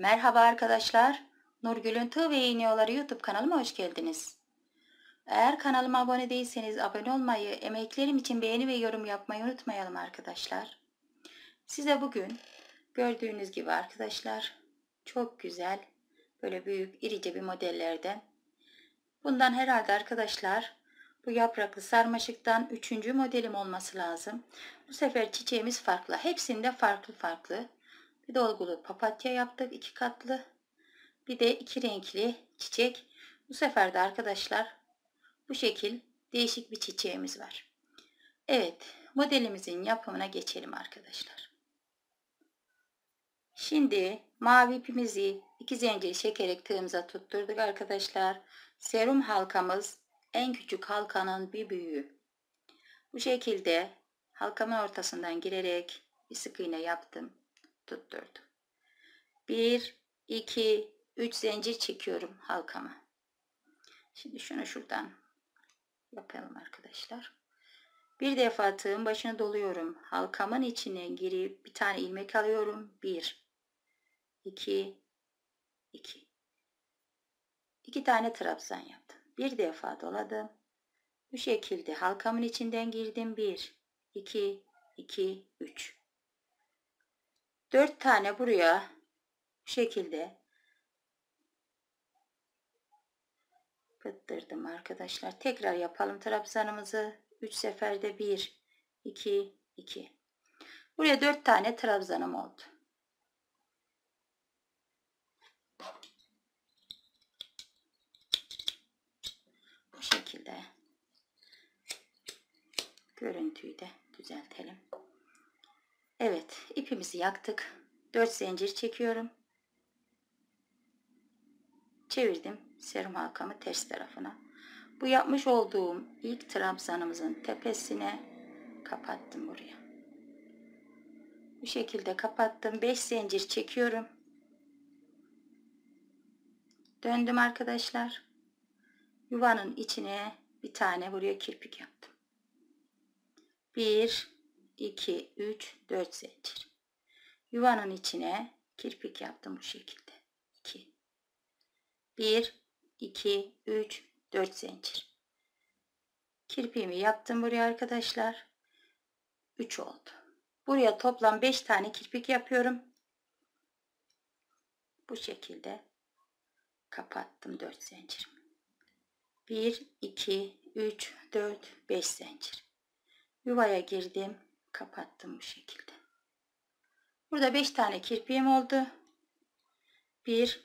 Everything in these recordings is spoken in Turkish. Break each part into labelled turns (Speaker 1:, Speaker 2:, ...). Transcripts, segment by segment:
Speaker 1: Merhaba arkadaşlar. Nurgül'ün Tığ ve İğniyorları YouTube kanalıma hoş geldiniz. Eğer kanalıma abone değilseniz abone olmayı, emeklerim için beğeni ve yorum yapmayı unutmayalım arkadaşlar. Size bugün gördüğünüz gibi arkadaşlar çok güzel böyle büyük irice bir modellerden bundan herhalde arkadaşlar bu yapraklı sarmaşıktan üçüncü modelim olması lazım. Bu sefer çiçeğimiz farklı. Hepsinde farklı farklı bir dolgulu papatya yaptık iki katlı. Bir de iki renkli çiçek. Bu sefer de arkadaşlar bu şekil değişik bir çiçeğimiz var. Evet modelimizin yapımına geçelim arkadaşlar. Şimdi mavi ipimizi iki zincir çekerek tığımıza tutturduk arkadaşlar. Serum halkamız en küçük halkanın bir büyüğü. Bu şekilde halkamın ortasından girerek bir sık iğne yaptım tutturdum. 1, 2, 3 zincir çekiyorum halkama. Şimdi şunu şuradan yapalım arkadaşlar. Bir defa tığın başına doluyorum. Halkamın içine girip bir tane ilmek alıyorum. 1, 2, 2. 2 tane trabzan yaptım. Bir defa doladım. Bu şekilde halkamın içinden girdim. 1, 2, 2, 3. Dört tane buraya bu şekilde pıttırdım arkadaşlar. Tekrar yapalım trabzanımızı. Üç seferde bir, iki, iki. Buraya dört tane trabzanım oldu. Bu şekilde görüntüyü de düzeltelim. Evet ipimizi yaktık. 4 zincir çekiyorum. Çevirdim serum halkamı ters tarafına. Bu yapmış olduğum ilk trabzanımızın tepesine kapattım buraya. Bu şekilde kapattım. 5 zincir çekiyorum. Döndüm arkadaşlar. Yuvanın içine bir tane buraya kirpik yaptım. 1 2, 3, 4 zincir. Yuvanın içine kirpik yaptım bu şekilde. 2, 1, 2, 3, 4 zincir. Kirpiğimi yaptım buraya arkadaşlar. 3 oldu. Buraya toplam 5 tane kirpik yapıyorum. Bu şekilde kapattım 4 zincirimi. 1, 2, 3, 4, 5 zincir. Yuvaya girdim kapattım bu şekilde. Burada 5 tane kirpiğim oldu. 1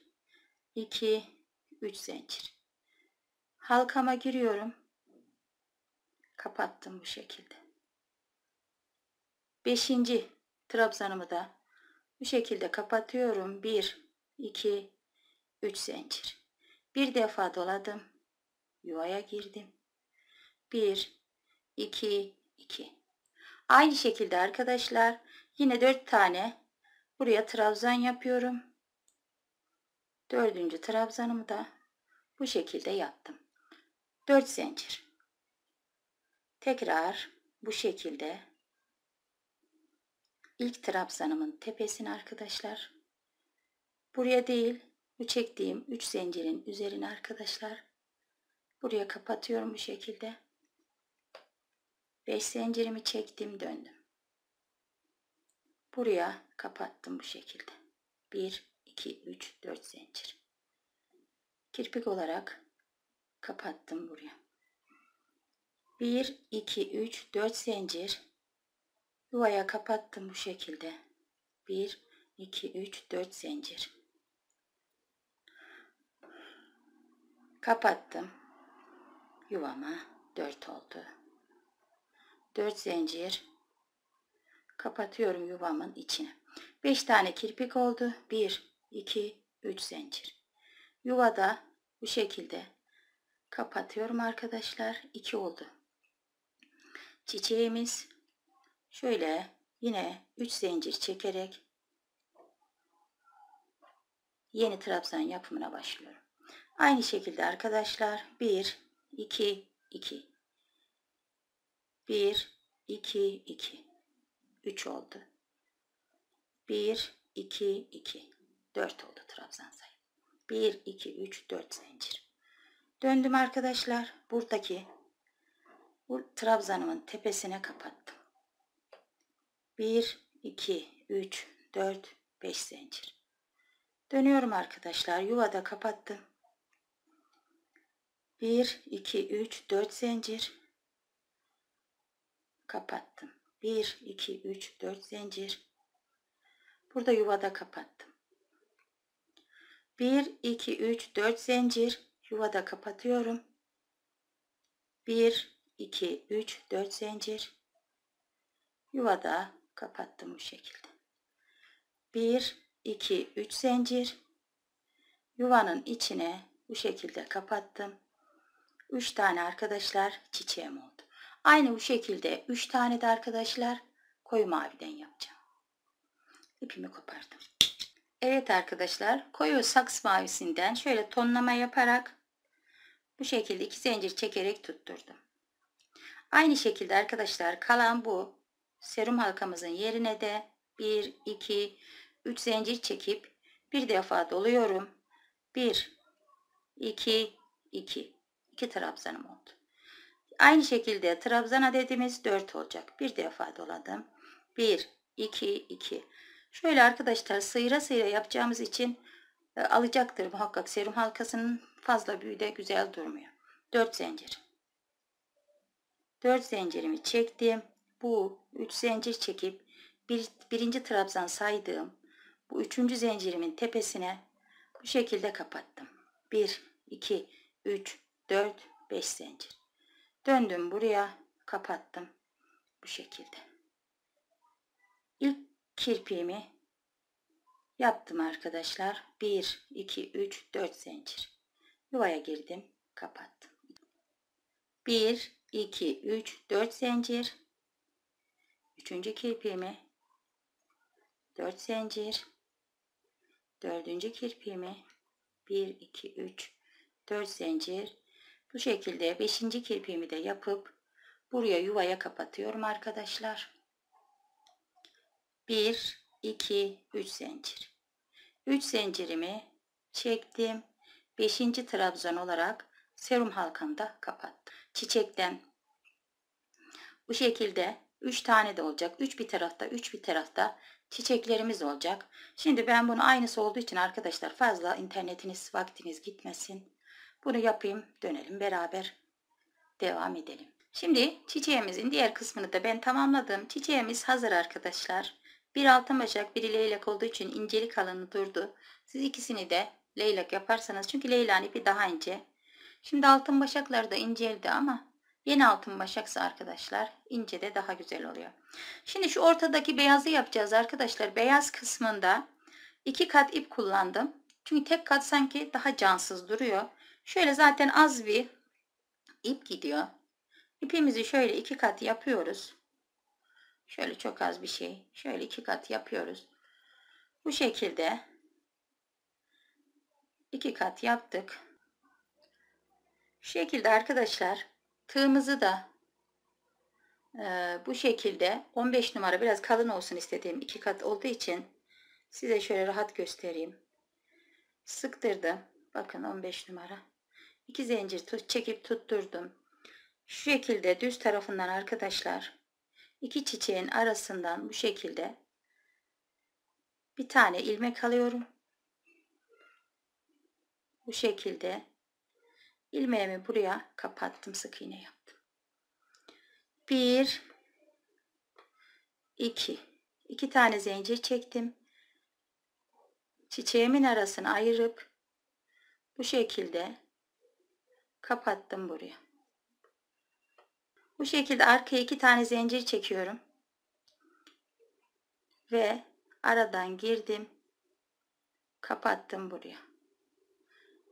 Speaker 1: 2 3 zincir. Halkama giriyorum. Kapattım bu şekilde. 5. trabzanımı da bu şekilde kapatıyorum. 1 2 3 zincir. Bir defa doladım. Yuvaya girdim. 1 2 2 Aynı şekilde arkadaşlar yine 4 tane buraya trabzan yapıyorum. Dördüncü trabzanımı da bu şekilde yaptım. 4 zincir. Tekrar bu şekilde ilk trabzanımın tepesini arkadaşlar buraya değil bu çektiğim 3 zincirin üzerine arkadaşlar buraya kapatıyorum bu şekilde Beş zincirimi çektim döndüm. Buraya kapattım bu şekilde. 1, 2, 3, 4 zincir. Kirpik olarak kapattım buraya. 1, 2, 3, 4 zincir. Yuvaya kapattım bu şekilde. 1, 2, 3, 4 zincir. Kapattım. Yuvama 4 oldu. 4 zincir kapatıyorum yuvamın içine 5 tane kirpik oldu 1 2 3 zincir yuvada bu şekilde kapatıyorum arkadaşlar 2 oldu çiçeğimiz şöyle yine 3 zincir çekerek yeni trabzan yapımına başlıyorum aynı şekilde arkadaşlar 1 2 2 1, 2, 2. 3 oldu. 1, 2, 2. 4 oldu trabzan sayı. 1, 2, 3, 4 zincir. Döndüm arkadaşlar. Buradaki bu trabzanımın tepesine kapattım. 1, 2, 3, 4, 5 zincir. Dönüyorum arkadaşlar. Yuvada kapattım. 1, 2, 3, 4 zincir kapattım. 1, 2, 3, 4 zincir. Burada yuvada kapattım. 1, 2, 3, 4 zincir. Yuvada kapatıyorum. 1, 2, 3, 4 zincir. Yuvada kapattım bu şekilde. 1, 2, 3 zincir. Yuvanın içine bu şekilde kapattım. 3 tane arkadaşlar çiçeğim oldu. Aynı bu şekilde 3 tane de arkadaşlar koyu maviden yapacağım. İpimi kopardım. Evet arkadaşlar koyu saks mavisinden şöyle tonlama yaparak bu şekilde iki zincir çekerek tutturdum. Aynı şekilde arkadaşlar kalan bu serum halkamızın yerine de 1, 2, 3 zincir çekip bir defa doluyorum. 1, 2, 2. 2 trabzanım oldu. Aynı şekilde trabzan adedimiz 4 olacak. Bir defa doladım. 1, 2, 2. Şöyle arkadaşlar sıyra sıyra yapacağımız için e, alacaktır muhakkak. Serum halkasının fazla büyüğü de güzel durmuyor. 4 zincir. 4 zincirimi çektim. Bu 3 zincir çekip bir, birinci trabzan saydığım bu üçüncü zincirimin tepesine bu şekilde kapattım. 1, 2, 3, 4, 5 zincir. Döndüm buraya kapattım. Bu şekilde. İlk kirpiğimi yaptım arkadaşlar. 1, 2, 3, 4 zincir. Yuvaya girdim. Kapattım. 1, 2, 3, 4 zincir. Üçüncü kirpiğimi 4 zincir. Dördüncü kirpiğimi 1, 2, 3, 4 zincir bu şekilde 5. kirpiğimi de yapıp buraya yuvaya kapatıyorum arkadaşlar. 1 2 3 zincir. 3 zincirimi çektim. 5. trabzan olarak serum halkamda kapattım. Çiçekten bu şekilde 3 tane de olacak. 3 bir tarafta, 3 bir tarafta çiçeklerimiz olacak. Şimdi ben bunu aynısı olduğu için arkadaşlar fazla internetiniz, vaktiniz gitmesin. Bunu yapayım dönelim beraber devam edelim. Şimdi çiçeğimizin diğer kısmını da ben tamamladım. Çiçeğimiz hazır arkadaşlar. Bir altın bacak bir leylak olduğu için incelik alanı durdu. Siz ikisini de leylak yaparsanız çünkü leylan ipi daha ince. Şimdi altın başaklar da inceldi ama yeni altın başaksa arkadaşlar ince de daha güzel oluyor. Şimdi şu ortadaki beyazı yapacağız arkadaşlar. Beyaz kısmında iki kat ip kullandım. Çünkü tek kat sanki daha cansız duruyor. Şöyle zaten az bir ip gidiyor. İpimizi şöyle iki kat yapıyoruz. Şöyle çok az bir şey. Şöyle iki kat yapıyoruz. Bu şekilde iki kat yaptık. Şu şekilde arkadaşlar tığımızı da e, bu şekilde 15 numara biraz kalın olsun istediğim iki kat olduğu için size şöyle rahat göstereyim. Sıktırdım. Bakın 15 numara. 2 zincir tut, çekip tutturdum. Şu şekilde düz tarafından arkadaşlar iki çiçeğin arasından bu şekilde bir tane ilmek alıyorum. Bu şekilde ilmeğimi buraya kapattım sık iğne yaptım. 1 2 2 tane zincir çektim. Çiçeğimin arasını ayırıp bu şekilde kapattım buraya. Bu şekilde arkaya iki tane zincir çekiyorum. Ve aradan girdim. Kapattım buraya.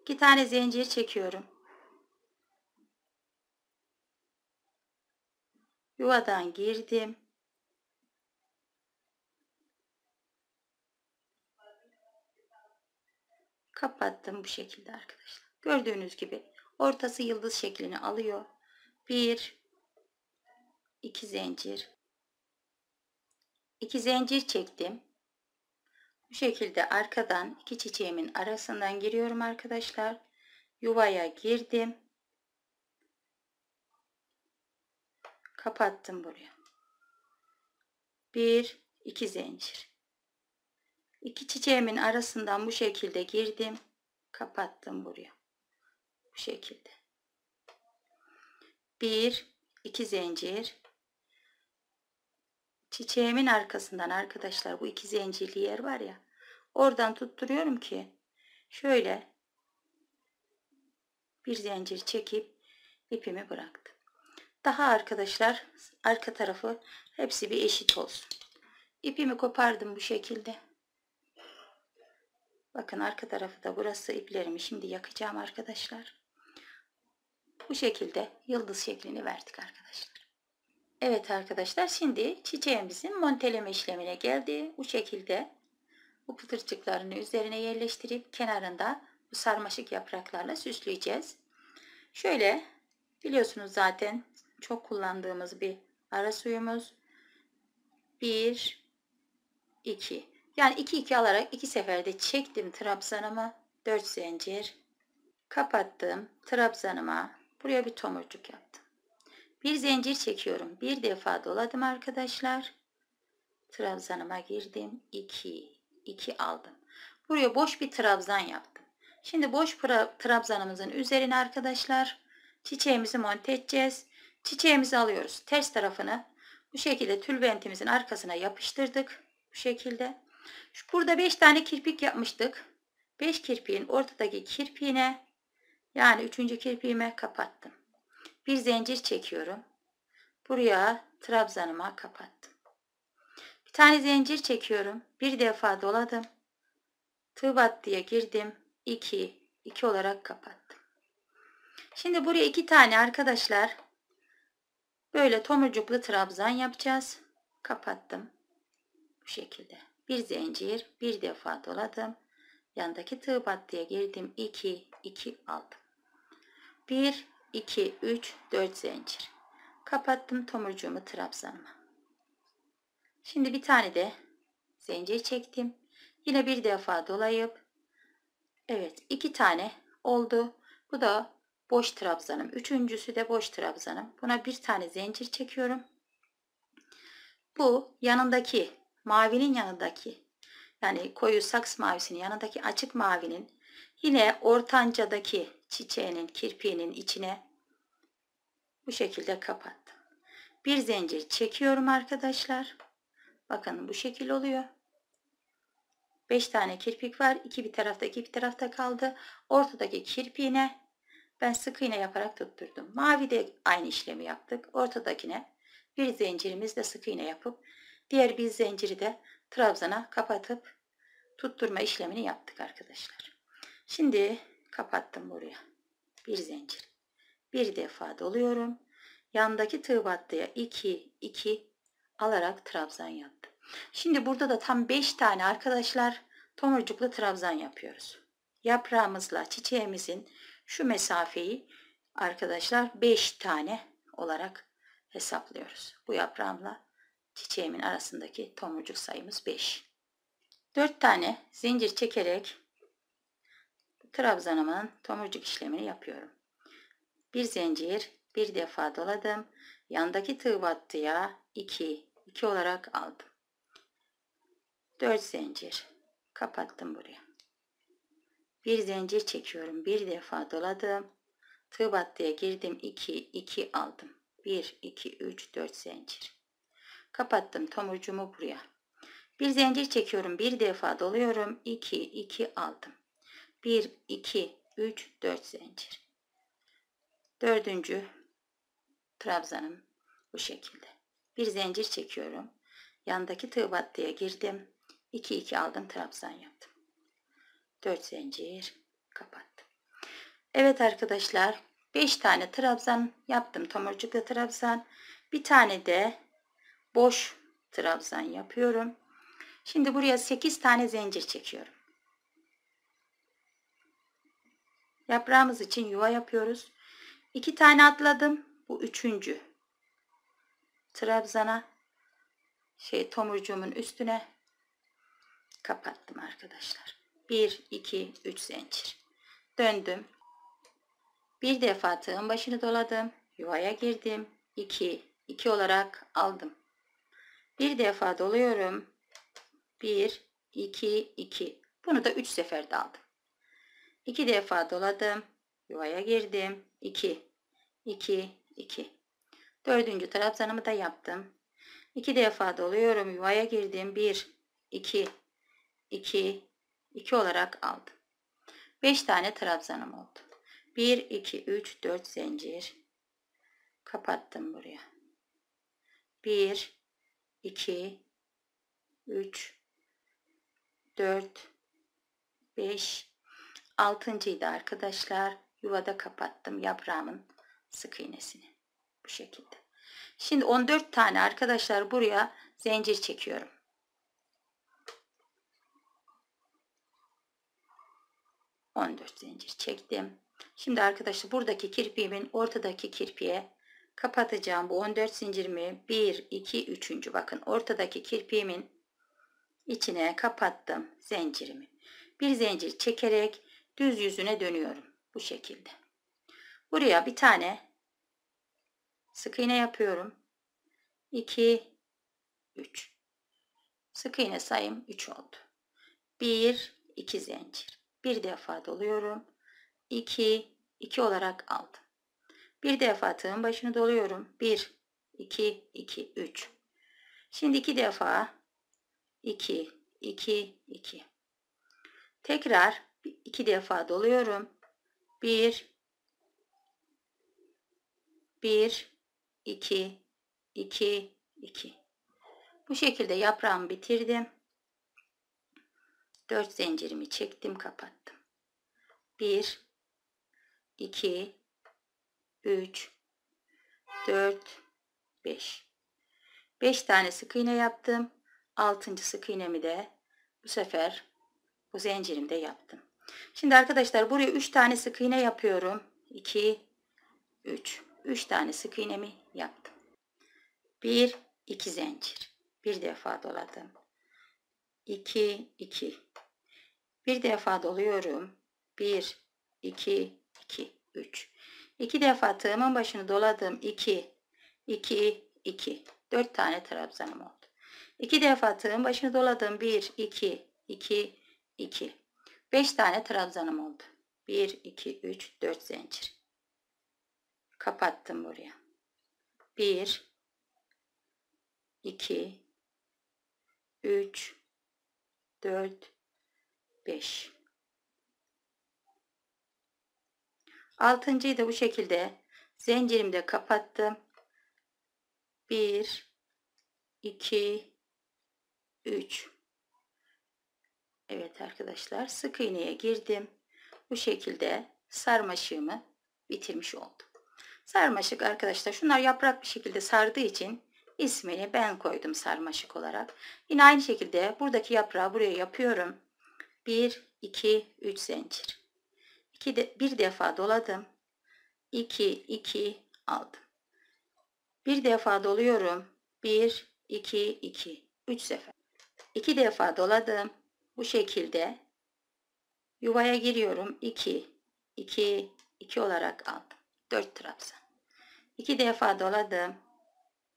Speaker 1: İki tane zincir çekiyorum. Yuvadan girdim. Kapattım bu şekilde arkadaşlar. Gördüğünüz gibi Ortası yıldız şeklini alıyor. 1 2 zincir 2 zincir çektim. Bu şekilde arkadan iki çiçeğimin arasından giriyorum arkadaşlar. Yuvaya girdim. Kapattım buraya. 1 2 zincir. İki çiçeğimin arasından bu şekilde girdim. Kapattım buraya. Bu şekilde. Bir, iki zincir. Çiçeğimin arkasından arkadaşlar bu iki zincirli yer var ya. Oradan tutturuyorum ki şöyle bir zincir çekip ipimi bıraktım. Daha arkadaşlar arka tarafı hepsi bir eşit olsun. İpimi kopardım bu şekilde. Bakın arka tarafı da burası iplerimi şimdi yakacağım arkadaşlar. Bu şekilde yıldız şeklini verdik arkadaşlar. Evet arkadaşlar şimdi çiçeğimizin monteleme işlemine geldi. Bu şekilde bu pıtırcıklarını üzerine yerleştirip kenarında bu sarmaşık yapraklarla süsleyeceğiz. Şöyle biliyorsunuz zaten çok kullandığımız bir ara suyumuz. 1 2 yani 2 2 alarak 2 seferde çektim trabzanımı 4 zincir kapattım trabzanıma Buraya bir tomurcuk yaptım. Bir zincir çekiyorum. Bir defa doladım arkadaşlar. Trabzanıma girdim. 2 2 aldım. Buraya boş bir trabzan yaptım. Şimdi boş trabzanımızın üzerine arkadaşlar çiçeğimizi monte edeceğiz. Çiçeğimizi alıyoruz. Ters tarafını bu şekilde tülbentimizin arkasına yapıştırdık. Bu şekilde. burada 5 tane kirpik yapmıştık. 5 kirpiğin ortadaki kirpiğine yani üçüncü kirpiğime kapattım. Bir zincir çekiyorum. Buraya trabzanıma kapattım. Bir tane zincir çekiyorum. Bir defa doladım. Tığ diye girdim. 2, 2 olarak kapattım. Şimdi buraya iki tane arkadaşlar böyle tomurcuklu trabzan yapacağız. Kapattım. Bu şekilde. Bir zincir, bir defa doladım. Yandaki tığ battıya girdim. 2, 2 aldım. 1, 2, 3, 4 zincir. Kapattım tomurcuğumu trabzanıma. Şimdi bir tane de zincir çektim. Yine bir defa dolayıp evet iki tane oldu. Bu da boş trabzanım. Üçüncüsü de boş trabzanım. Buna bir tane zincir çekiyorum. Bu yanındaki mavinin yanındaki yani koyu saks mavisinin yanındaki açık mavinin yine ortancadaki çiçeğinin kirpiğinin içine bu şekilde kapattım. Bir zincir çekiyorum arkadaşlar. Bakın bu şekil oluyor. 5 tane kirpik var. 2 bir tarafta 2 bir tarafta kaldı. Ortadaki kirpiğine ben sık iğne yaparak tutturdum. Mavi de aynı işlemi yaptık. Ortadakine bir zincirimizle sık iğne yapıp diğer bir zinciri de trabzana kapatıp tutturma işlemini yaptık arkadaşlar. Şimdi kapattım buraya. Bir zincir. Bir defa doluyorum. Yandaki tığ battıya 2 2 alarak trabzan yaptım. Şimdi burada da tam 5 tane arkadaşlar tomurcuklu trabzan yapıyoruz. Yaprağımızla çiçeğimizin şu mesafeyi arkadaşlar 5 tane olarak hesaplıyoruz. Bu yaprağımla çiçeğimin arasındaki tomurcuk sayımız 5. 4 tane zincir çekerek trabzanımın tomurcuk işlemini yapıyorum. Bir zincir bir defa doladım. Yandaki tığ battıya 2 2 olarak aldım. 4 zincir kapattım buraya. Bir zincir çekiyorum. Bir defa doladım. Tığ battıya girdim. 2 2 aldım. 1 2 3 4 zincir. Kapattım tomurcumu buraya. Bir zincir çekiyorum. Bir defa doluyorum. 2 2 aldım. 1, 2, 3, 4 zincir. Dördüncü trabzanım bu şekilde. Bir zincir çekiyorum. Yandaki tığ battıya girdim. 2, 2 aldım trabzan yaptım. 4 zincir kapattım. Evet arkadaşlar 5 tane trabzan yaptım. Tomurcuklu trabzan. Bir tane de boş trabzan yapıyorum. Şimdi buraya 8 tane zincir çekiyorum. Yaprağımız için yuva yapıyoruz. İki tane atladım. Bu üçüncü. Trabzana şey tomurcuğumun üstüne kapattım arkadaşlar. 1 2 3 zincir. Döndüm. Bir defa tığın başını doladım. Yuvaya girdim. 2 2 olarak aldım. Bir defa doluyorum. 1 2 2. Bunu da 3 sefer daldım. 2 defa doladım. Yuvaya girdim. 2 2 2 Dördüncü trabzanımı da yaptım. 2 defa doluyorum. Yuvaya girdim. 1 2 2 2 olarak aldım. 5 tane trabzanım oldu. 1 2 3 4 zincir. Kapattım buraya. 1 2 3 4 5 altıncıydı arkadaşlar. Yuvada kapattım yaprağımın sık iğnesini. Bu şekilde. Şimdi 14 tane arkadaşlar buraya zincir çekiyorum. On dört zincir çektim. Şimdi arkadaşlar buradaki kirpiğimin ortadaki kirpiğe kapatacağım bu 14 zincirimi 1 2 3. bakın ortadaki kirpiğimin içine kapattım zincirimi. Bir zincir çekerek düz yüzüne dönüyorum. Bu şekilde. Buraya bir tane sık iğne yapıyorum. 2 3 Sık iğne sayım 3 oldu. 1 2 zincir. Bir defa doluyorum. 2 2 olarak aldım. Bir defa tığın başını doluyorum. 1 2 2 3 Şimdi iki defa 2 2 2 Tekrar iki defa doluyorum. Bir, bir, iki, iki, iki. Bu şekilde yaprağımı bitirdim. Dört zincirimi çektim, kapattım. Bir, iki, üç, dört, beş. Beş tane sık iğne yaptım. Altıncı sık iğnemi de bu sefer bu zincirimde yaptım. Şimdi arkadaşlar buraya 3 tane sık iğne yapıyorum. 2, 3. 3 tane sık iğnemi yaptım. 1, 2 zincir. Bir defa doladım. 2, 2. Bir defa doluyorum. 1, 2, 2, 3. 2 defa tığımın başını doladım. 2, 2, 2. 4 tane trabzanım oldu. 2 defa tığımın başını doladım. 1, 2, 2, 2. 5 tane trabzanım oldu. 1, 2, 3, 4 zincir. Kapattım buraya. 1, 2, 3, 4, 5. Altıncıyı da bu şekilde zincirimde kapattım. 1, 2, 3, Evet arkadaşlar sık iğneye girdim. Bu şekilde sarmaşığımı bitirmiş oldum. Sarmaşık arkadaşlar şunlar yaprak bir şekilde sardığı için ismini ben koydum sarmaşık olarak. Yine aynı şekilde buradaki yaprağı buraya yapıyorum. 1, 2, 3 zincir. 2 de, bir defa doladım. 2, 2 aldım. Bir defa doluyorum. 1, 2, 2. 3 sefer. 2 defa doladım. Bu şekilde yuvaya giriyorum. 2, 2, 2 olarak aldım. 4 trabzan. 2 defa doladım.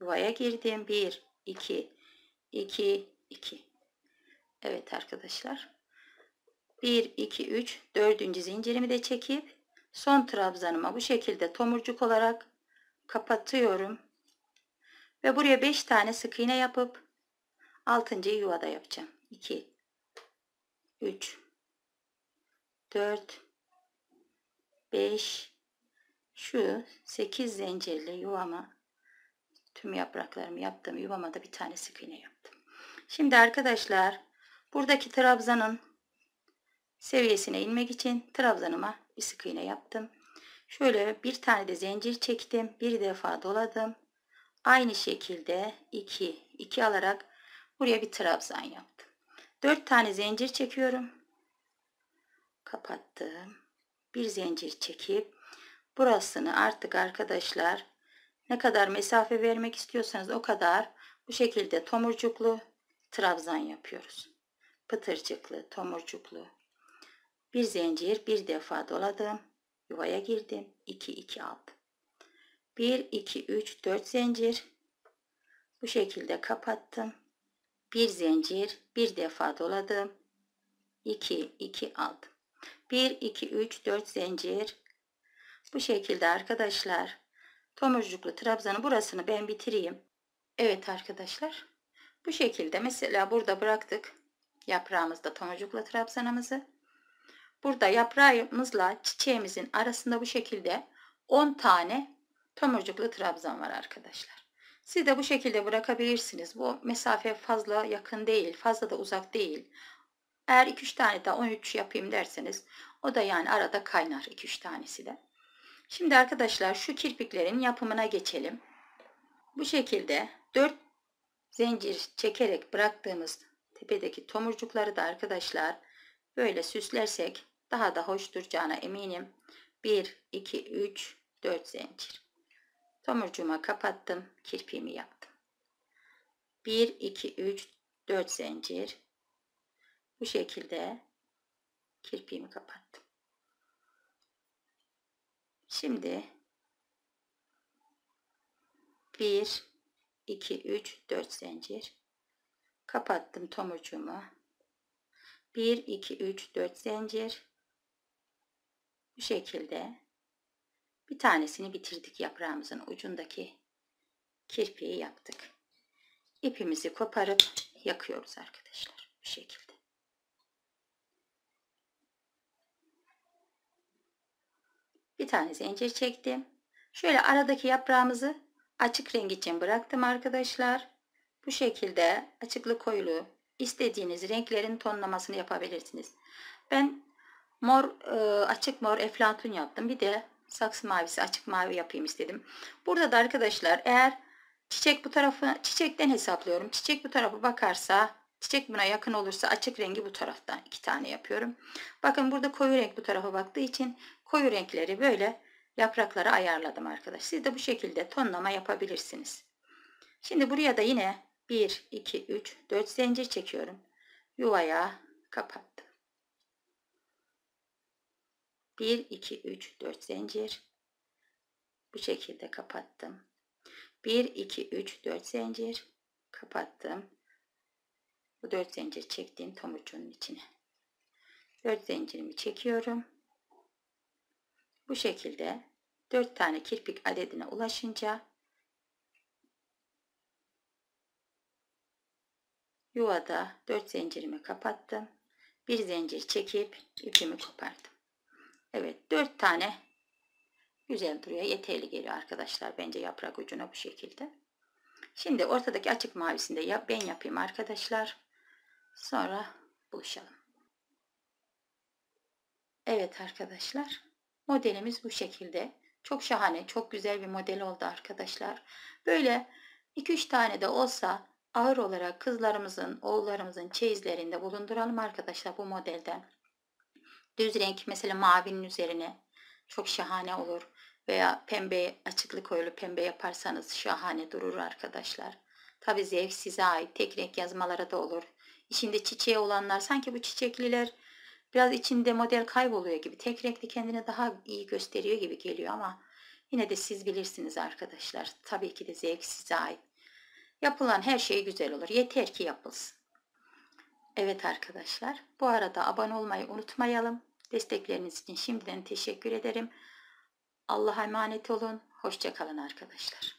Speaker 1: Yuvaya girdim. 1, 2, 2, 2. Evet arkadaşlar. 1, 2, 3, 4. zincirimi de çekip son trabzanıma bu şekilde tomurcuk olarak kapatıyorum. Ve buraya 5 tane sık iğne yapıp 6. yuvada yapacağım. 2, 3 4 5 şu 8 zincirli yuvama tüm yapraklarımı yaptığım yuvama da bir tane sık iğne yaptım. Şimdi arkadaşlar buradaki trabzanın seviyesine inmek için trabzanıma bir sık iğne yaptım. Şöyle bir tane de zincir çektim. Bir defa doladım. Aynı şekilde 2 2 alarak buraya bir trabzan yaptım. 4 tane zincir çekiyorum. Kapattım. Bir zincir çekip burasını artık arkadaşlar ne kadar mesafe vermek istiyorsanız o kadar bu şekilde tomurcuklu trabzan yapıyoruz. Pıtırcıklı, tomurcuklu. Bir zincir bir defa doladım. Yuvaya girdim. 2 2 aldım. 1 2 3 4 zincir. Bu şekilde kapattım bir zincir bir defa doladım 2 2 aldım 1 2 3 4 zincir bu şekilde arkadaşlar tomurcuklu trabzanın burasını ben bitireyim Evet arkadaşlar bu şekilde mesela burada bıraktık yaprağımızda tomurcuklu trabzanımızı burada yaprağımızla çiçeğimizin arasında bu şekilde 10 tane tomurcuklu trabzan var arkadaşlar siz de bu şekilde bırakabilirsiniz. Bu mesafe fazla yakın değil, fazla da uzak değil. Eğer 2-3 tane daha 13 yapayım derseniz o da yani arada kaynar 2-3 tanesi de. Şimdi arkadaşlar şu kirpiklerin yapımına geçelim. Bu şekilde 4 zincir çekerek bıraktığımız tepedeki tomurcukları da arkadaşlar böyle süslersek daha da hoş duracağına eminim. 1, 2, 3, 4 zincir. Tomurcuğuma kapattım. Kirpiğimi yaptım. 1, 2, 3, 4 zincir. Bu şekilde kirpiğimi kapattım. Şimdi 1, 2, 3, 4 zincir. Kapattım tomurcuğumu. 1, 2, 3, 4 zincir. Bu şekilde bir tanesini bitirdik yaprağımızın ucundaki kirpiği yaptık. İpimizi koparıp yakıyoruz arkadaşlar bu şekilde. Bir tane zincir çektim. Şöyle aradaki yaprağımızı açık renk için bıraktım arkadaşlar. Bu şekilde açıklı koyulu istediğiniz renklerin tonlamasını yapabilirsiniz. Ben mor e, açık mor eflatun yaptım. Bir de saksı mavisi açık mavi yapayım istedim. Burada da arkadaşlar eğer çiçek bu tarafı çiçekten hesaplıyorum. Çiçek bu tarafı bakarsa çiçek buna yakın olursa açık rengi bu taraftan iki tane yapıyorum. Bakın burada koyu renk bu tarafa baktığı için koyu renkleri böyle yapraklara ayarladım arkadaş. Siz de bu şekilde tonlama yapabilirsiniz. Şimdi buraya da yine 1, 2, 3, 4 zincir çekiyorum. Yuvaya kapat. 1 2 3 4 zincir bu şekilde kapattım 1 2 3 4 zincir kapattım bu 4 zincir çektiğim tomurcuğun içine 4 zincirimi çekiyorum bu şekilde 4 tane kirpik adedine ulaşınca yuvada 4 zincirimi kapattım bir zincir çekip ipimi kopardım Evet dört tane güzel duruyor. Yeterli geliyor arkadaşlar bence yaprak ucuna bu şekilde. Şimdi ortadaki açık mavisinde yap, ben yapayım arkadaşlar. Sonra buluşalım. Evet arkadaşlar modelimiz bu şekilde. Çok şahane çok güzel bir model oldu arkadaşlar. Böyle 2-3 tane de olsa ağır olarak kızlarımızın oğullarımızın çeyizlerinde bulunduralım arkadaşlar bu modelden. Düz renk mesela mavinin üzerine çok şahane olur. Veya pembe açıklık koyulu pembe yaparsanız şahane durur arkadaşlar. Tabi zevk size ait. Tek renk yazmalara da olur. İçinde çiçeği olanlar sanki bu çiçekliler biraz içinde model kayboluyor gibi. Tek renkli kendini daha iyi gösteriyor gibi geliyor ama yine de siz bilirsiniz arkadaşlar. Tabii ki de zevk size ait. Yapılan her şey güzel olur. Yeter ki yapılsın. Evet arkadaşlar bu arada abone olmayı unutmayalım. Destekleriniz için şimdiden teşekkür ederim. Allah'a emanet olun. Hoşçakalın arkadaşlar.